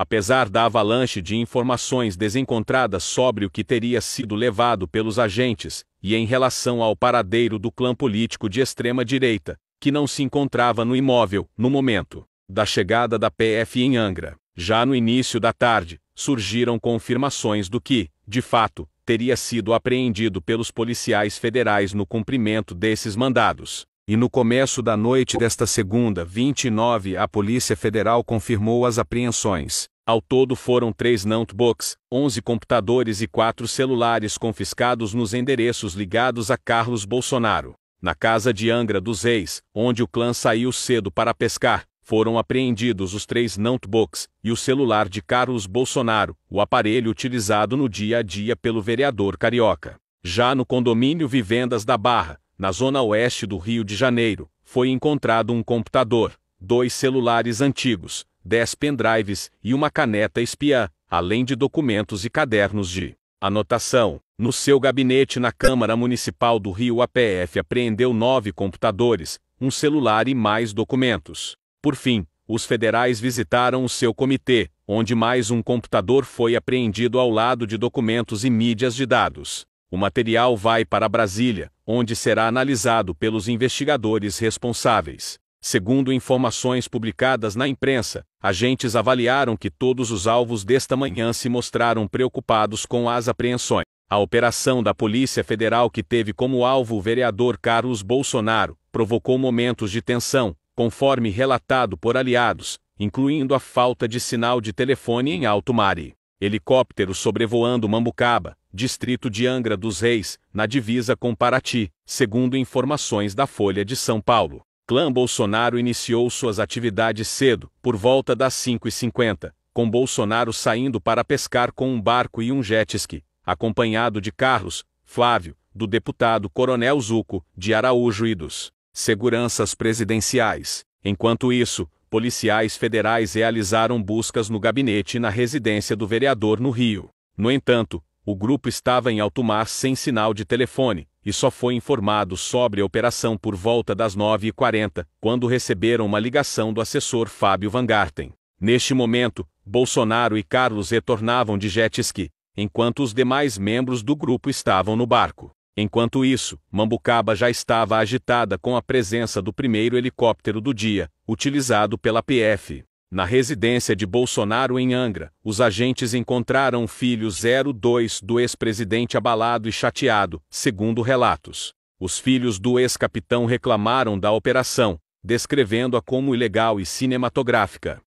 Apesar da avalanche de informações desencontradas sobre o que teria sido levado pelos agentes, e em relação ao paradeiro do clã político de extrema-direita, que não se encontrava no imóvel, no momento da chegada da PF em Angra, já no início da tarde, surgiram confirmações do que, de fato, teria sido apreendido pelos policiais federais no cumprimento desses mandados. E no começo da noite desta segunda, 29, a Polícia Federal confirmou as apreensões. Ao todo foram três notebooks, 11 computadores e quatro celulares confiscados nos endereços ligados a Carlos Bolsonaro. Na casa de Angra dos Reis, onde o clã saiu cedo para pescar, foram apreendidos os três notebooks e o celular de Carlos Bolsonaro, o aparelho utilizado no dia a dia pelo vereador carioca. Já no condomínio Vivendas da Barra, na zona oeste do Rio de Janeiro, foi encontrado um computador, dois celulares antigos, dez pendrives e uma caneta espiã, além de documentos e cadernos de anotação. No seu gabinete na Câmara Municipal do Rio, a PF apreendeu nove computadores, um celular e mais documentos. Por fim, os federais visitaram o seu comitê, onde mais um computador foi apreendido ao lado de documentos e mídias de dados. O material vai para Brasília, onde será analisado pelos investigadores responsáveis. Segundo informações publicadas na imprensa, agentes avaliaram que todos os alvos desta manhã se mostraram preocupados com as apreensões. A operação da Polícia Federal, que teve como alvo o vereador Carlos Bolsonaro, provocou momentos de tensão, conforme relatado por aliados, incluindo a falta de sinal de telefone em alto mare. Helicóptero sobrevoando Mambucaba, distrito de Angra dos Reis, na divisa com Paraty, segundo informações da Folha de São Paulo. Clã Bolsonaro iniciou suas atividades cedo, por volta das 5h50, com Bolsonaro saindo para pescar com um barco e um jet ski, acompanhado de Carlos, Flávio, do deputado Coronel Zuco, de Araújo e dos seguranças presidenciais. Enquanto isso, policiais federais realizaram buscas no gabinete e na residência do vereador no Rio. No entanto, o grupo estava em alto mar sem sinal de telefone e só foi informado sobre a operação por volta das 9h40, quando receberam uma ligação do assessor Fábio Van Garten. Neste momento, Bolsonaro e Carlos retornavam de jet ski, enquanto os demais membros do grupo estavam no barco. Enquanto isso, Mambucaba já estava agitada com a presença do primeiro helicóptero do dia, utilizado pela PF. Na residência de Bolsonaro em Angra, os agentes encontraram o filho 02 do ex-presidente abalado e chateado, segundo relatos. Os filhos do ex-capitão reclamaram da operação, descrevendo-a como ilegal e cinematográfica.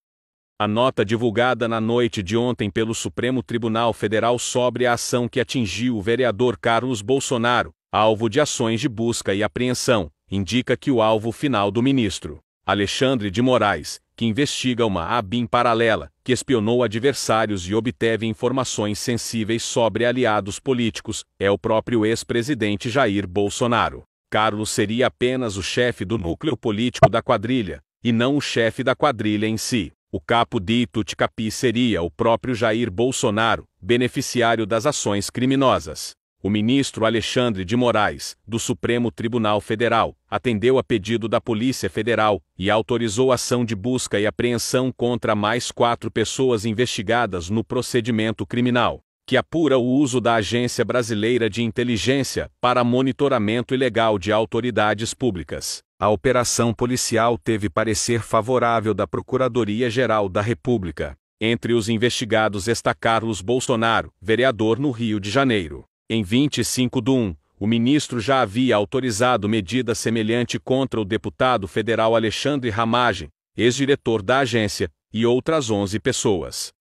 A nota divulgada na noite de ontem pelo Supremo Tribunal Federal sobre a ação que atingiu o vereador Carlos Bolsonaro, alvo de ações de busca e apreensão, indica que o alvo final do ministro, Alexandre de Moraes, que investiga uma ABIN paralela, que espionou adversários e obteve informações sensíveis sobre aliados políticos, é o próprio ex-presidente Jair Bolsonaro. Carlos seria apenas o chefe do núcleo político da quadrilha, e não o chefe da quadrilha em si. O capo de Itutcapi seria o próprio Jair Bolsonaro, beneficiário das ações criminosas. O ministro Alexandre de Moraes, do Supremo Tribunal Federal, atendeu a pedido da Polícia Federal e autorizou ação de busca e apreensão contra mais quatro pessoas investigadas no procedimento criminal que apura o uso da Agência Brasileira de Inteligência para monitoramento ilegal de autoridades públicas. A operação policial teve parecer favorável da Procuradoria-Geral da República. Entre os investigados está Carlos Bolsonaro, vereador no Rio de Janeiro. Em 25 de 1, o ministro já havia autorizado medida semelhante contra o deputado federal Alexandre Ramagem, ex-diretor da agência, e outras 11 pessoas.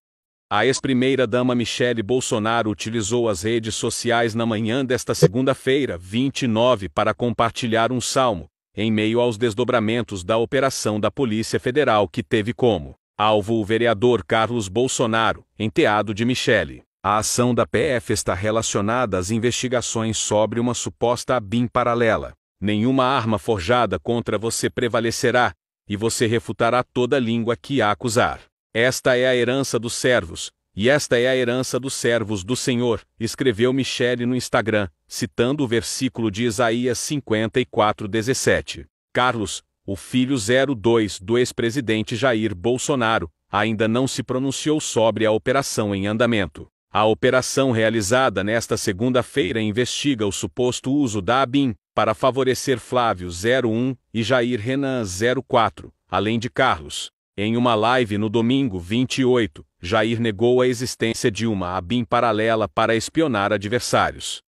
A ex-primeira-dama Michele Bolsonaro utilizou as redes sociais na manhã desta segunda-feira, 29, para compartilhar um salmo, em meio aos desdobramentos da operação da Polícia Federal que teve como alvo o vereador Carlos Bolsonaro, enteado de Michele. A ação da PF está relacionada às investigações sobre uma suposta abim paralela. Nenhuma arma forjada contra você prevalecerá, e você refutará toda língua que a acusar. Esta é a herança dos servos, e esta é a herança dos servos do Senhor, escreveu Michele no Instagram, citando o versículo de Isaías 54:17. Carlos, o filho 02 do ex-presidente Jair Bolsonaro, ainda não se pronunciou sobre a operação em andamento. A operação realizada nesta segunda-feira investiga o suposto uso da ABIN para favorecer Flávio 01 e Jair Renan 04, além de Carlos em uma live no domingo 28, Jair negou a existência de uma ABIN paralela para espionar adversários.